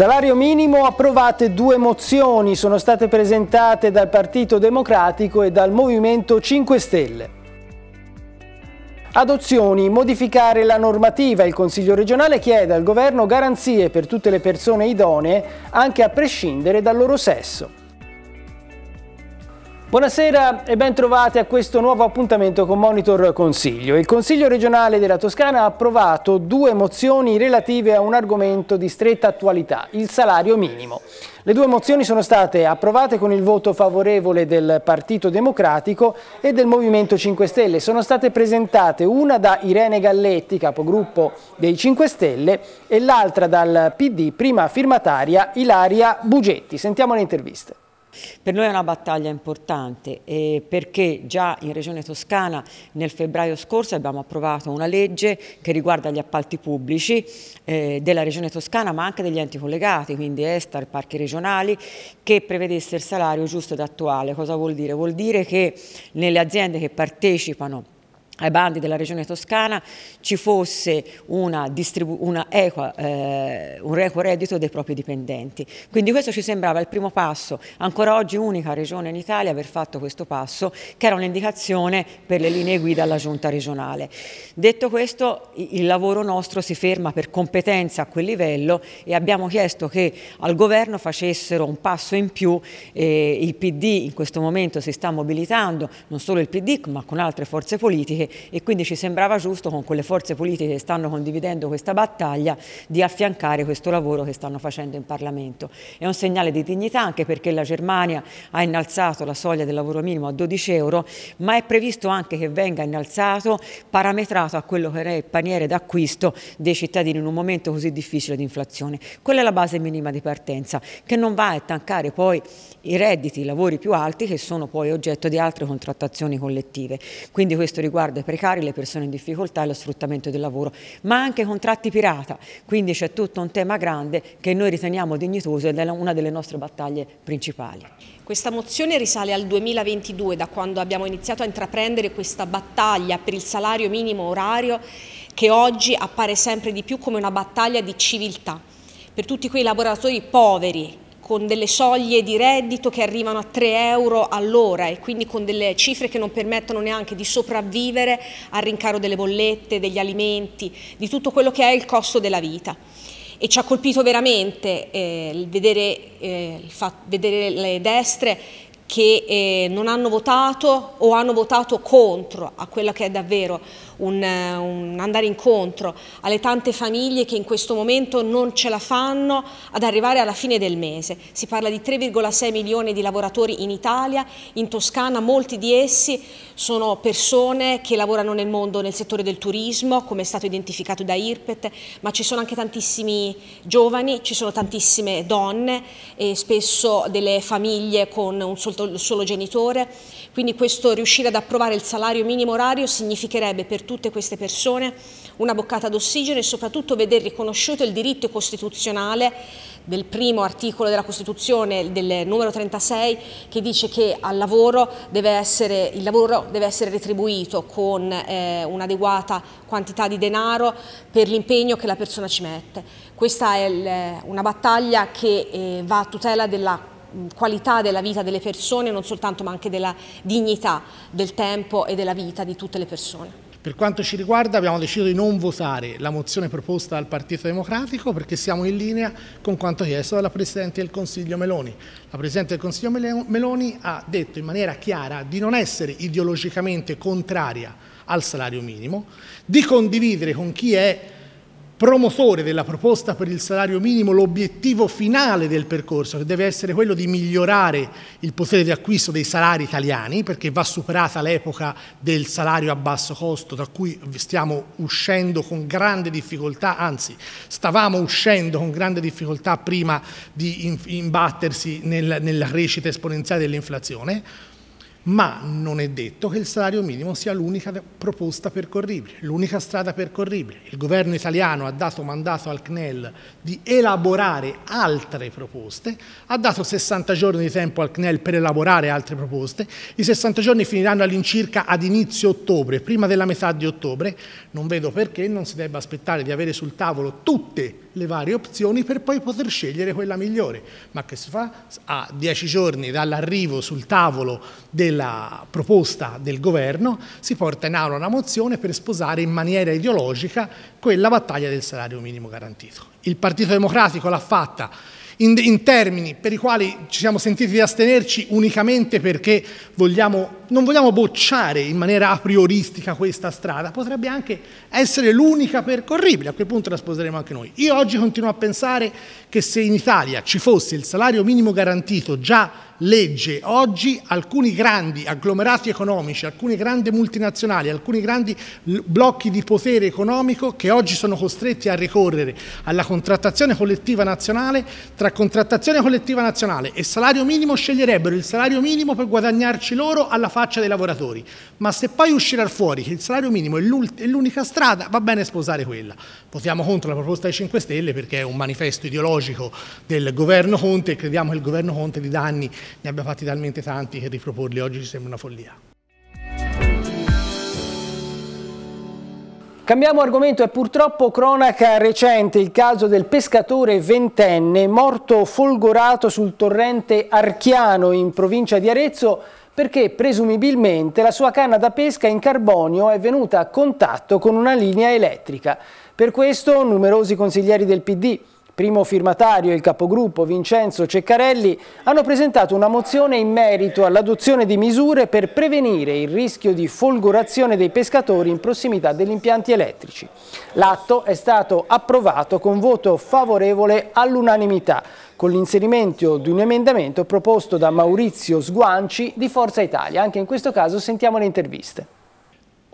Salario minimo approvate due mozioni, sono state presentate dal Partito Democratico e dal Movimento 5 Stelle. Adozioni, modificare la normativa. Il Consiglio regionale chiede al Governo garanzie per tutte le persone idonee, anche a prescindere dal loro sesso. Buonasera e ben trovati a questo nuovo appuntamento con Monitor Consiglio. Il Consiglio regionale della Toscana ha approvato due mozioni relative a un argomento di stretta attualità, il salario minimo. Le due mozioni sono state approvate con il voto favorevole del Partito Democratico e del Movimento 5 Stelle. Sono state presentate una da Irene Galletti, capogruppo dei 5 Stelle, e l'altra dal PD, prima firmataria Ilaria Bugetti. Sentiamo le interviste. Per noi è una battaglia importante eh, perché già in Regione Toscana nel febbraio scorso abbiamo approvato una legge che riguarda gli appalti pubblici eh, della Regione Toscana ma anche degli enti collegati, quindi Estar, parchi regionali, che prevedesse il salario giusto ed attuale. Cosa vuol dire? Vuol dire che nelle aziende che partecipano ai bandi della regione toscana ci fosse una una equa, eh, un equo reddito dei propri dipendenti. Quindi questo ci sembrava il primo passo, ancora oggi unica regione in Italia aver fatto questo passo, che era un'indicazione per le linee guida alla giunta regionale. Detto questo, il lavoro nostro si ferma per competenza a quel livello e abbiamo chiesto che al governo facessero un passo in più, eh, il PD in questo momento si sta mobilitando, non solo il PD ma con altre forze politiche, e quindi ci sembrava giusto con quelle forze politiche che stanno condividendo questa battaglia di affiancare questo lavoro che stanno facendo in Parlamento. È un segnale di dignità anche perché la Germania ha innalzato la soglia del lavoro minimo a 12 euro, ma è previsto anche che venga innalzato parametrato a quello che è il paniere d'acquisto dei cittadini in un momento così difficile di inflazione. Quella è la base minima di partenza che non va a tancare poi i redditi, i lavori più alti che sono poi oggetto di altre contrattazioni collettive. Quindi questo riguarda i precari, le persone in difficoltà e lo sfruttamento del lavoro, ma anche contratti pirata, quindi c'è tutto un tema grande che noi riteniamo dignitoso ed è una delle nostre battaglie principali. Questa mozione risale al 2022, da quando abbiamo iniziato a intraprendere questa battaglia per il salario minimo orario che oggi appare sempre di più come una battaglia di civiltà per tutti quei lavoratori poveri con delle soglie di reddito che arrivano a 3 euro all'ora e quindi con delle cifre che non permettono neanche di sopravvivere al rincaro delle bollette, degli alimenti, di tutto quello che è il costo della vita. E ci ha colpito veramente eh, vedere, eh, vedere le destre che eh, non hanno votato o hanno votato contro a quella che è davvero un, un andare incontro alle tante famiglie che in questo momento non ce la fanno ad arrivare alla fine del mese. Si parla di 3,6 milioni di lavoratori in Italia, in Toscana molti di essi sono persone che lavorano nel mondo nel settore del turismo, come è stato identificato da IRPET, ma ci sono anche tantissimi giovani, ci sono tantissime donne e spesso delle famiglie con un solo, solo genitore, quindi questo riuscire ad approvare il salario minimo orario significherebbe per tutti tutte queste persone una boccata d'ossigeno e soprattutto veder riconosciuto il diritto costituzionale del primo articolo della Costituzione, del numero 36, che dice che lavoro essere, il lavoro deve essere retribuito con eh, un'adeguata quantità di denaro per l'impegno che la persona ci mette. Questa è il, una battaglia che eh, va a tutela della mm, qualità della vita delle persone, non soltanto ma anche della dignità del tempo e della vita di tutte le persone. Per quanto ci riguarda abbiamo deciso di non votare la mozione proposta dal Partito Democratico perché siamo in linea con quanto chiesto dalla Presidente del Consiglio Meloni. La Presidente del Consiglio Meloni ha detto in maniera chiara di non essere ideologicamente contraria al salario minimo, di condividere con chi è promotore della proposta per il salario minimo l'obiettivo finale del percorso, che deve essere quello di migliorare il potere di acquisto dei salari italiani, perché va superata l'epoca del salario a basso costo, da cui stiamo uscendo con grande difficoltà, anzi stavamo uscendo con grande difficoltà prima di imbattersi nel, nella crescita esponenziale dell'inflazione ma non è detto che il salario minimo sia l'unica proposta percorribile, l'unica strada percorribile. Il governo italiano ha dato mandato al CNEL di elaborare altre proposte, ha dato 60 giorni di tempo al CNEL per elaborare altre proposte, i 60 giorni finiranno all'incirca ad inizio ottobre, prima della metà di ottobre, non vedo perché non si debba aspettare di avere sul tavolo tutte le le varie opzioni per poi poter scegliere quella migliore. Ma che si fa? A dieci giorni dall'arrivo sul tavolo della proposta del governo si porta in aula una mozione per sposare in maniera ideologica quella battaglia del salario minimo garantito. Il Partito Democratico l'ha fatta in, termini per i quali ci siamo sentiti di astenerci unicamente perché vogliamo non vogliamo bocciare in maniera a prioristica questa strada, potrebbe anche essere l'unica percorribile, a quel punto la sposeremo anche noi. Io oggi continuo a pensare che se in Italia ci fosse il salario minimo garantito già legge, oggi alcuni grandi agglomerati economici, alcune grandi multinazionali, alcuni grandi blocchi di potere economico che oggi sono costretti a ricorrere alla contrattazione collettiva nazionale, tra contrattazione collettiva nazionale e salario minimo sceglierebbero il salario minimo per guadagnarci loro alla fase faccia dei lavoratori, ma se poi uscirà fuori che il salario minimo è l'unica strada, va bene sposare quella. Votiamo contro la proposta dei 5 Stelle perché è un manifesto ideologico del governo Conte e crediamo che il governo Conte di danni ne abbia fatti talmente tanti che riproporli oggi ci sembra una follia. Cambiamo argomento, è purtroppo cronaca recente il caso del pescatore ventenne morto folgorato sul torrente Archiano in provincia di Arezzo perché presumibilmente la sua canna da pesca in carbonio è venuta a contatto con una linea elettrica. Per questo numerosi consiglieri del PD primo firmatario e il capogruppo Vincenzo Ceccarelli hanno presentato una mozione in merito all'adozione di misure per prevenire il rischio di folgorazione dei pescatori in prossimità degli impianti elettrici. L'atto è stato approvato con voto favorevole all'unanimità, con l'inserimento di un emendamento proposto da Maurizio Sguanci di Forza Italia. Anche in questo caso sentiamo le interviste.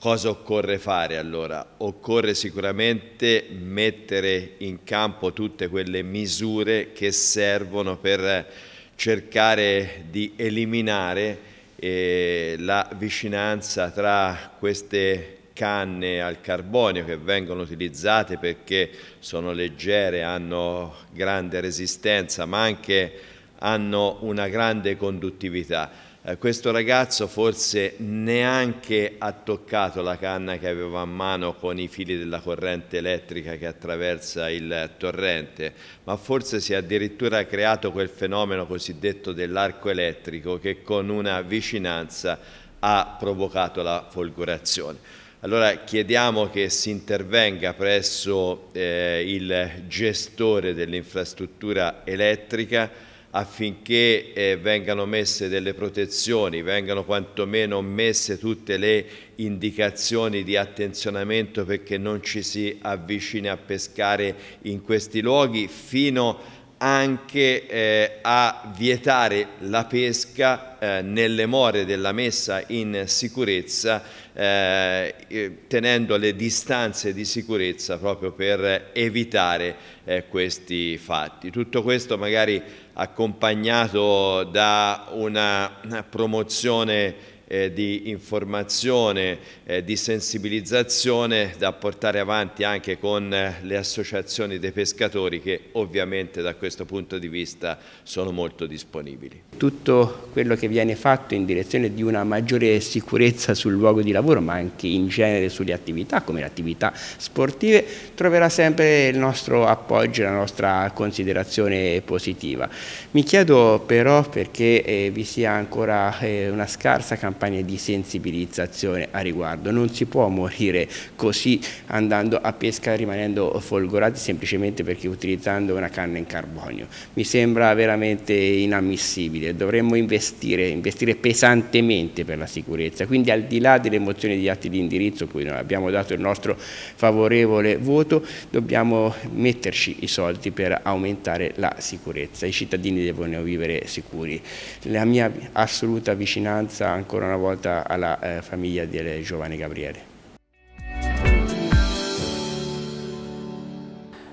Cosa occorre fare allora? Occorre sicuramente mettere in campo tutte quelle misure che servono per cercare di eliminare eh, la vicinanza tra queste canne al carbonio che vengono utilizzate perché sono leggere, hanno grande resistenza ma anche hanno una grande conduttività eh, questo ragazzo forse neanche ha toccato la canna che aveva a mano con i fili della corrente elettrica che attraversa il torrente, ma forse si è addirittura creato quel fenomeno cosiddetto dell'arco elettrico che con una vicinanza ha provocato la folgorazione. Allora chiediamo che si intervenga presso eh, il gestore dell'infrastruttura elettrica affinché eh, vengano messe delle protezioni, vengano quantomeno messe tutte le indicazioni di attenzionamento perché non ci si avvicini a pescare in questi luoghi, fino anche eh, a vietare la pesca eh, nelle more della messa in sicurezza eh, tenendo le distanze di sicurezza proprio per evitare eh, questi fatti. Tutto questo magari accompagnato da una promozione eh, di informazione, eh, di sensibilizzazione da portare avanti anche con eh, le associazioni dei pescatori che ovviamente da questo punto di vista sono molto disponibili. Tutto quello che viene fatto in direzione di una maggiore sicurezza sul luogo di lavoro ma anche in genere sulle attività come le attività sportive troverà sempre il nostro appoggio, e la nostra considerazione positiva. Mi chiedo però perché eh, vi sia ancora eh, una scarsa campagna campagne di sensibilizzazione a riguardo. Non si può morire così andando a pesca rimanendo folgorati semplicemente perché utilizzando una canna in carbonio. Mi sembra veramente inammissibile, dovremmo investire, investire pesantemente per la sicurezza, quindi al di là delle mozioni di atti di indirizzo cui noi abbiamo dato il nostro favorevole voto, dobbiamo metterci i soldi per aumentare la sicurezza, i cittadini devono vivere sicuri. La mia assoluta vicinanza ancora una una volta alla eh, famiglia di Giovanni Gabriele.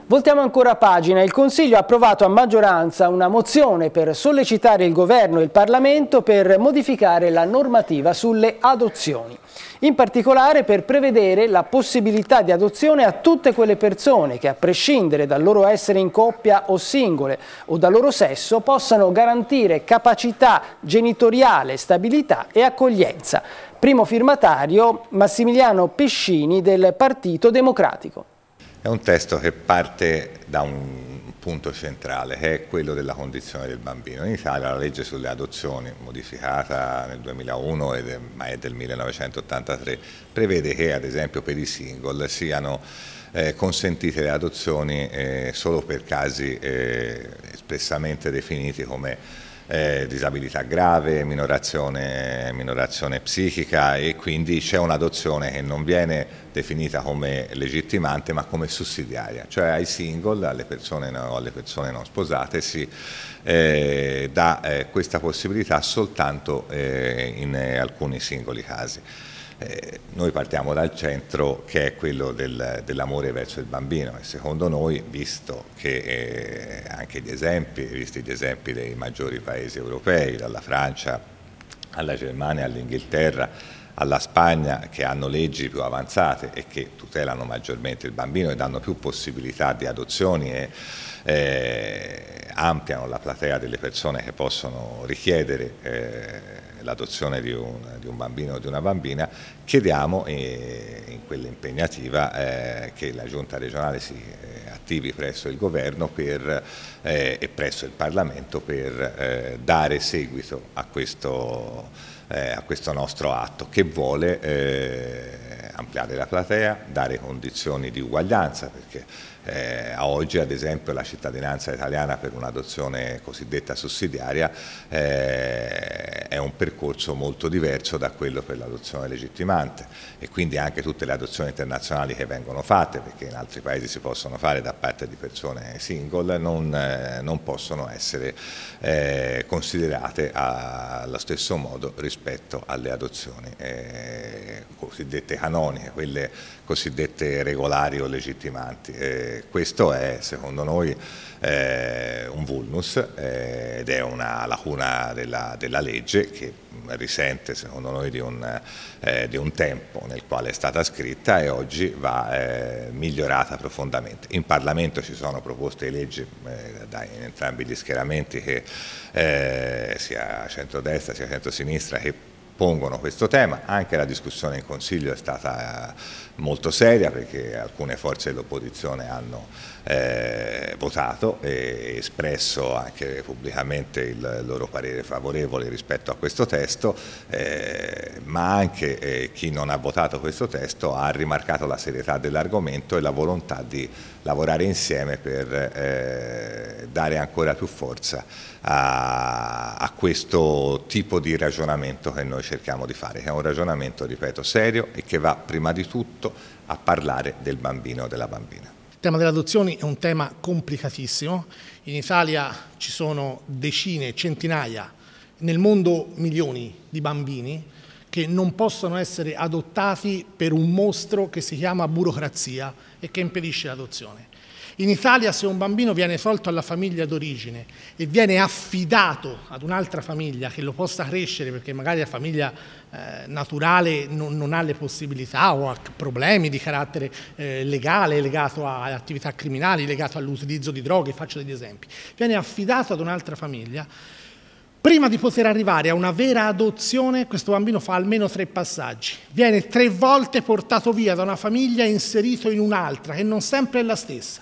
Voltiamo ancora pagina. Il Consiglio ha approvato a maggioranza una mozione per sollecitare il Governo e il Parlamento per modificare la normativa sulle adozioni. In particolare per prevedere la possibilità di adozione a tutte quelle persone che a prescindere dal loro essere in coppia o singole o dal loro sesso possano garantire capacità genitoriale, stabilità e accoglienza. Primo firmatario Massimiliano Pescini del Partito Democratico. È un testo che parte da un punto centrale, che è quello della condizione del bambino. In Italia la legge sulle adozioni, modificata nel 2001, ma è del 1983, prevede che ad esempio per i single siano eh, consentite le adozioni eh, solo per casi eh, espressamente definiti come eh, disabilità grave, minorazione, minorazione psichica e quindi c'è un'adozione che non viene definita come legittimante ma come sussidiaria, cioè ai single, alle persone, no, alle persone non sposate si eh, dà eh, questa possibilità soltanto eh, in alcuni singoli casi. Eh, noi partiamo dal centro che è quello del, dell'amore verso il bambino e secondo noi, visto che eh, anche gli esempi, visti gli esempi dei maggiori paesi europei, dalla Francia alla Germania all'Inghilterra, alla Spagna che hanno leggi più avanzate e che tutelano maggiormente il bambino e danno più possibilità di adozioni e eh, ampliano la platea delle persone che possono richiedere eh, l'adozione di, di un, bambino o di una bambina, chiediamo eh, in quell'impegnativa eh, che la giunta regionale si eh, attivi presso il governo per, eh, e presso il Parlamento per eh, dare seguito a questo, eh, a questo, nostro atto che vuole eh, ampliare la platea, dare condizioni di uguaglianza perché eh, oggi ad esempio la cittadinanza italiana per un'adozione cosiddetta sussidiaria eh, è un percorso molto diverso da quello per l'adozione legittimante e quindi anche tutte le adozioni internazionali che vengono fatte, perché in altri paesi si possono fare da parte di persone single, non, eh, non possono essere eh, considerate allo stesso modo rispetto alle adozioni eh, cosiddette canoniche, quelle cosiddette regolari o legittimanti. Eh, questo è secondo noi eh, un vulnus eh, ed è una lacuna della, della, legge che risente secondo noi di un, eh, di un, tempo nel quale è stata scritta e oggi va eh, migliorata profondamente. In Parlamento ci sono proposte di legge eh, da in entrambi gli schieramenti che sia centrodestra sia centrosinistra che pongono questo tema, anche la discussione in Consiglio è stata eh, molto seria perché alcune forze dell'opposizione hanno eh, votato e espresso anche pubblicamente il loro parere favorevole rispetto a questo testo, eh, ma anche eh, chi non ha votato questo testo ha rimarcato la serietà dell'argomento e la volontà di lavorare insieme per eh, dare ancora più forza a, a questo tipo di ragionamento che noi cerchiamo di fare, che è un ragionamento, ripeto, serio e che va prima di tutto a parlare del bambino o della bambina. Il tema delle adozioni è un tema complicatissimo, in Italia ci sono decine, centinaia, nel mondo milioni di bambini che non possono essere adottati per un mostro che si chiama burocrazia e che impedisce l'adozione. In Italia se un bambino viene tolto alla famiglia d'origine e viene affidato ad un'altra famiglia che lo possa crescere perché magari la famiglia eh, naturale non, non, ha le possibilità o ha problemi di carattere eh, legale legato a attività criminali, legato all'utilizzo di droghe, faccio degli esempi, viene affidato ad un'altra famiglia, Prima di poter arrivare a una vera adozione, questo bambino fa almeno tre passaggi. Viene tre volte portato via da una famiglia e inserito in un'altra, che non sempre è la stessa.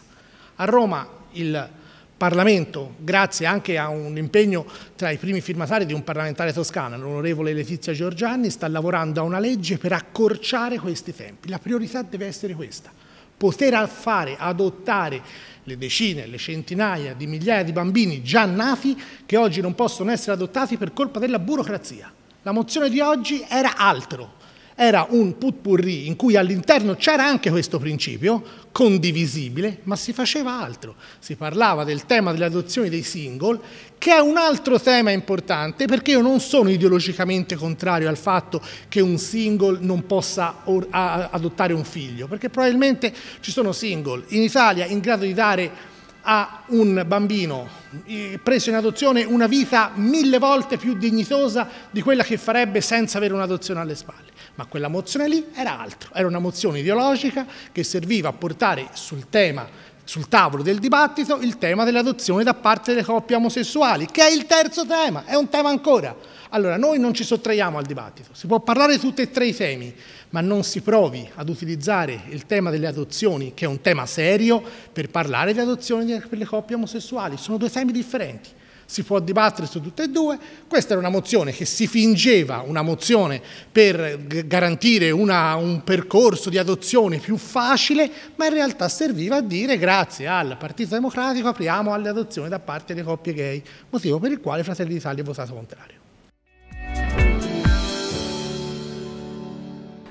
A Roma il Parlamento, grazie anche a un impegno tra i primi firmatari di un parlamentare toscano, l'onorevole Letizia Giorgianni, sta lavorando a una legge per accorciare questi tempi. La priorità deve essere questa poter fare adottare le decine, le centinaia di migliaia di bambini già nati che oggi non possono essere adottati per colpa della burocrazia. La mozione di oggi era altro era un putpurri in cui all'interno c'era anche questo principio, condivisibile, ma si faceva altro. Si parlava del tema dell'adozione dei single, che è un altro tema importante, perché io non sono ideologicamente contrario al fatto che un single non possa adottare un figlio, perché probabilmente ci sono single in Italia in grado di dare a un bambino eh, preso in adozione una vita mille volte più dignitosa di quella che farebbe senza avere un'adozione alle spalle ma quella mozione lì era altro, era una mozione ideologica che serviva a portare sul tema sul tavolo del dibattito il tema dell'adozione da parte delle coppie omosessuali, che è il terzo tema, è un tema ancora. Allora, noi non ci sottraiamo al dibattito, si può parlare di tutti e tre i temi, ma non si provi ad utilizzare il tema delle adozioni, che è un tema serio, per parlare di adozioni per le coppie omosessuali, sono due temi differenti si può dibattere su tutte e due. Questa era una mozione che si fingeva una mozione per garantire una, un percorso di adozione più facile, ma in realtà serviva a dire grazie al Partito Democratico apriamo alle adozioni da parte delle coppie gay, motivo per il quale Fratelli d'Italia ha votato contrario.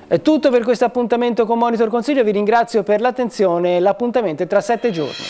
È tutto per questo appuntamento con Monitor Consiglio, vi ringrazio per l'attenzione l'appuntamento è tra sette giorni.